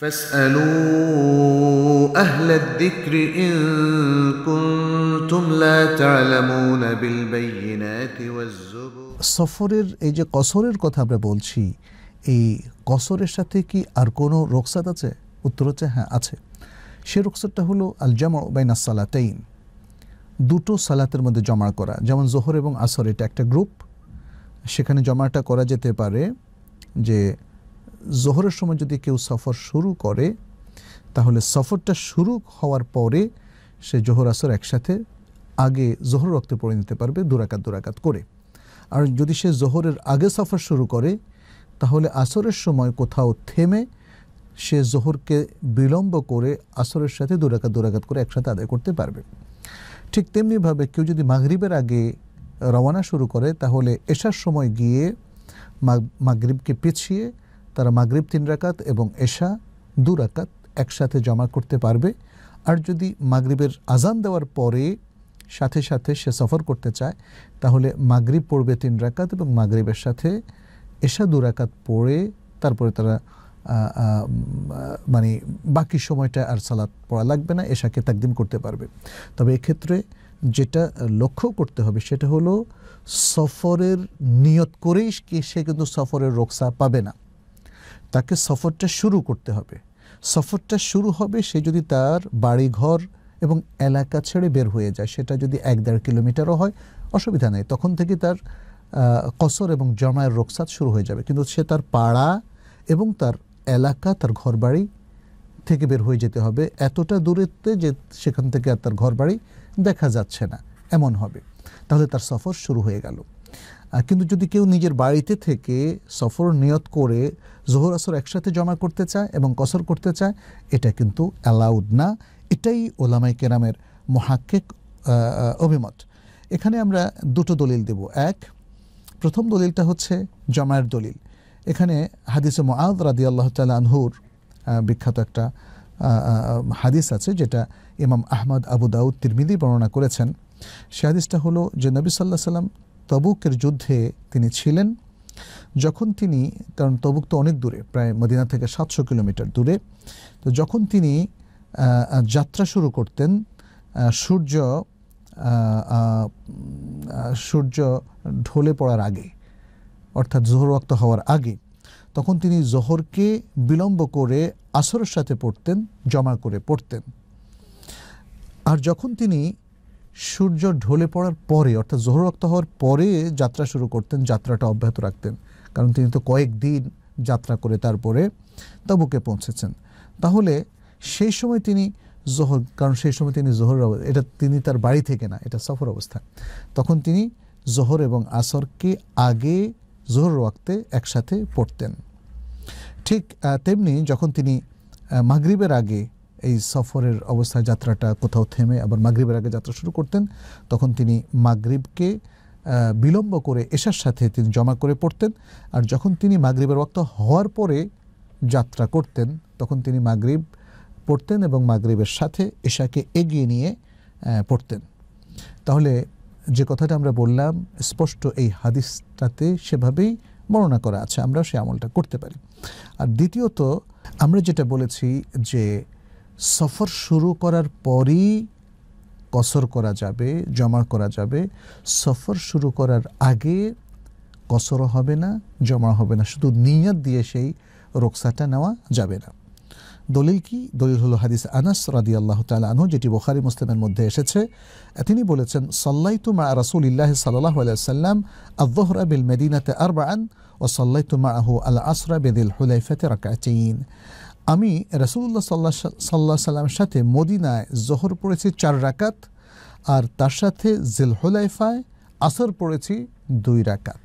فاسألوا أهل الذكر إن كنتم لا تعلمون بالبينات والزبر সফরের এই যে কসরের কথা আমরা বলছি এই কসরের সাথে কি আর কোনো রোকসাদ আছে উত্তর হচ্ছে হ্যাঁ আছে সে রোকসাদটা হলো আল জামা বাইনা সালাতাইন দুটো সালাতের মধ্যে জমা করা যেমন জোহর এবং আসর এটা একটা গ্রুপ সেখানে জমাটা করা যেতে পারে যে জোহরের সময় যদি কেউ সফর শুরু করে তাহলে সফরটা শুরু হওয়ার পরে সে জোহর আসর একসাথে আগে জোহর রক্তে পড়ে নিতে পারবে দুরাকাত দুরাকাত করে আর যদি সে জোহরের আগে সফর শুরু করে তাহলে আসরের সময় কোথাও থেমে সে জোহরকে বিলম্ব করে আসরের সাথে দুরাকাত দুরাকাত করে একসাথে আদায় করতে পারবে ঠিক তেমনিভাবে কেউ যদি মাগরীবের আগে রওনা শুরু করে তাহলে এসার সময় গিয়ে মাগরীবকে পিছিয়ে তারা মাগরীব তিন রাকাত এবং এশা দু রাকাত একসাথে জমা করতে পারবে আর যদি মাগরীবের আজান দেওয়ার পরে সাথে সাথে সে সফর করতে চায় তাহলে মাগরীব পড়বে তিন রাকাত এবং মাগরীবের সাথে এশা দু রাকাত পড়ে তারপরে তারা মানে বাকি সময়টা আর সালাত পড়া লাগবে না এশাকে তাকদিম করতে পারবে তবে এক্ষেত্রে যেটা লক্ষ্য করতে হবে সেটা হলো সফরের নিয়ত করেই সে কিন্তু সফরের রোকসা পাবে না তাকে সফরটা শুরু করতে হবে সফরটা শুরু হবে সে যদি তার বাড়িঘর এবং এলাকা ছেড়ে বের হয়ে যায় সেটা যদি এক দেড় কিলোমিটারও হয় অসুবিধা নেই তখন থেকে তার কসর এবং জমায়ের রোকসাত শুরু হয়ে যাবে কিন্তু সে তার পাড়া এবং তার এলাকা তার ঘরবাড়ি থেকে বের হয়ে যেতে হবে এতটা দূরত্বে যে সেখান থেকে আর তার ঘরবাড়ি দেখা যাচ্ছে না এমন হবে তাহলে তার সফর শুরু হয়ে গেল কিন্তু যদি কেউ নিজের বাড়িতে থেকে সফর নিয়ত করে জোহর আসর একসাথে জমা করতে চায় এবং কসর করতে চায় এটা কিন্তু অ্যালাউড না এটাই ওলামাই কেরামের মহাক্কেক অভিমত এখানে আমরা দুটো দলিল দেব এক প্রথম দলিলটা হচ্ছে জমায়ের দলিল এখানে হাদিসে মোয়াদ রাদি আল্লাহ তাল আনহুর বিখ্যাত একটা হাদিস আছে যেটা ইমাম আহমদ আবু দাউদ তিরমিদি বর্ণনা করেছেন সে হাদিসটা হলো যে নবী সাল্লাহ সাল্লাম তবুকের যুদ্ধে তিনি ছিলেন যখন তিনি কারণ তবুক তো অনেক দূরে প্রায় মদিনা থেকে সাতশো কিলোমিটার দূরে তো যখন তিনি যাত্রা শুরু করতেন সূর্য সূর্য ঢলে পড়ার আগে অর্থাৎ জোহর হওয়ার আগে তখন তিনি জোহরকে বিলম্ব করে আসরের সাথে পড়তেন জমা করে পড়তেন আর যখন তিনি সূর্য ঢলে পড়ার পরে অর্থাৎ জোহর রক্ত হওয়ার পরে যাত্রা শুরু করতেন যাত্রাটা অব্যাহত রাখতেন কারণ তিনি তো কয়েকদিন যাত্রা করে তারপরে তাবুকে পৌঁছেছেন তাহলে সেই সময় তিনি জোহর কারণ সেই সময় তিনি জোহর এটা তিনি তার বাড়ি থেকে না এটা সফর অবস্থা তখন তিনি জোহর এবং আসরকে আগে জোহর ওয়াক্তে একসাথে পড়তেন ঠিক তেমনি যখন তিনি মাগরিবের আগে এই সফরের অবস্থায় যাত্রাটা কোথাও থেমে আবার মাগরীবের আগে যাত্রা শুরু করতেন তখন তিনি মাগরীবকে বিলম্ব করে এশার সাথে তিনি জমা করে পড়তেন আর যখন তিনি মাগরীবের রক্ত হওয়ার পরে যাত্রা করতেন তখন তিনি মাগরীব পড়তেন এবং মাগরীবের সাথে এশাকে এগিয়ে নিয়ে পড়তেন তাহলে যে কথাটা আমরা বললাম স্পষ্ট এই হাদিসটাতে সেভাবেই বর্ণনা করা আছে আমরা সে আমলটা করতে পারি আর দ্বিতীয়ত আমরা যেটা বলেছি যে সফর শুরু করার পরই কসর করা যাবে জমা করা যাবে সফর শুরু করার আগে কসরও হবে না জমা হবে না শুধু নিয়ত দিয়ে সেই রোকসাটা নেওয়া যাবে না দলিল কি দলিল হল হাদিস আনাস রাদি আল্লাহ তালু যেটি বোখারি মুসলিমের মধ্যে এসেছে তিনি বলেছেন সাল্লাইতু মা রাসুল ইল্লাহ সাল্লাহ আলাইসাল্লাম আদহরা বিল মেদিনাতে আন ও সাল্লাইতু তুমা আহু আল আসরা বেদিল হুলাইফাতে রাকাচিন আমি রাসুল্লাহ সাল্লা সাল্লাহ সাল্লামের সাথে মদিনায় জহর পড়েছি চার রাকাত আর তার সাথে জেলহোলাইফায় আসর পড়েছি দুই রাকাত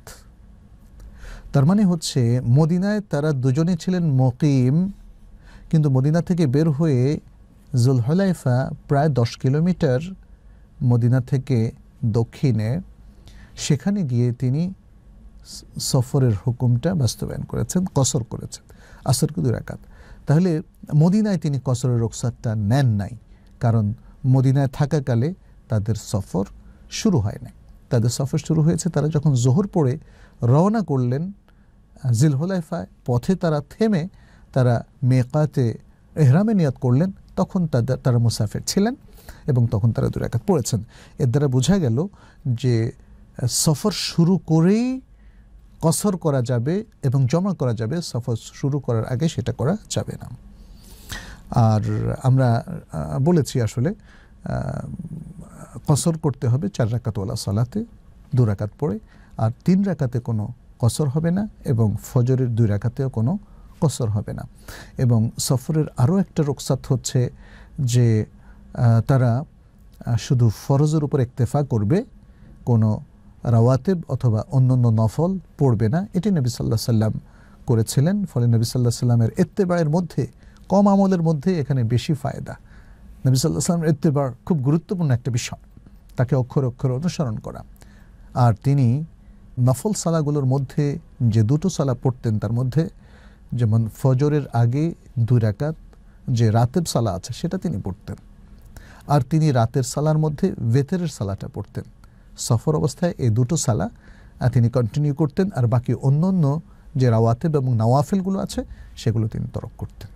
তার মানে হচ্ছে মদিনায় তারা দুজনে ছিলেন মকিম কিন্তু মদিনা থেকে বের হয়ে জুলহলাইফা প্রায় দশ কিলোমিটার মদিনা থেকে দক্ষিণে সেখানে গিয়ে তিনি সফরের হুকুমটা বাস্তবায়ন করেছেন কসর করেছেন আসরকে দুই রাকাত তাহলে মদিনায় তিনি কসরের রোকসাতটা নেন নাই কারণ মদিনায় থাকাকালে তাদের সফর শুরু হয় নাই তাদের সফর শুরু হয়েছে তারা যখন জোহর পড়ে রওনা করলেন জিলহোলাইফায় পথে তারা থেমে তারা মেকাতে এহরামে নিয়াত করলেন তখন তাদের তারা মুসাফের ছিলেন এবং তখন তারা দুরাকাত পড়েছেন এর দ্বারা বোঝা গেল যে সফর শুরু করেই কসর করা যাবে এবং জমা করা যাবে সফর শুরু করার আগে সেটা করা যাবে না আর আমরা বলেছি আসলে কসর করতে হবে চার রাকাতওয়ালা সালাতে দু রাকাত পড়ে আর তিন রাকাতে কোনো কসর হবে না এবং ফজরের দুই রাকাতেও কোনো কসর হবে না এবং সফরের আরও একটা রোকসাত হচ্ছে যে তারা শুধু ফরজের উপর একতেফা করবে কোনো রাওয়াতেব অথবা অন্যান্য নফল পড়বে না এটি নবী সাল্লাহ সাল্লাম করেছিলেন ফলে নবী সাল্লাহ সাল্লামের এত্তেবায়ের মধ্যে কম আমলের মধ্যে এখানে বেশি ফায়দা নবী সাল্লাহ সাল্লামের এত্তেবার খুব গুরুত্বপূর্ণ একটা বিষয় তাকে অক্ষর অক্ষর অনুসরণ করা আর তিনি নফল সালাগুলোর মধ্যে যে দুটো সালা পড়তেন তার মধ্যে যেমন ফজরের আগে দুই রাকাত যে রাতের সালা আছে সেটা তিনি পড়তেন আর তিনি রাতের সালার মধ্যে ভেতরের সালাটা পড়তেন সফর অবস্থায় এই দুটো সালা তিনি কন্টিনিউ করতেন আর বাকি অন্য অন্য যে রাওয়াতেব এবং নওয়াফেলগুলো আছে সেগুলো তিনি তরক করতেন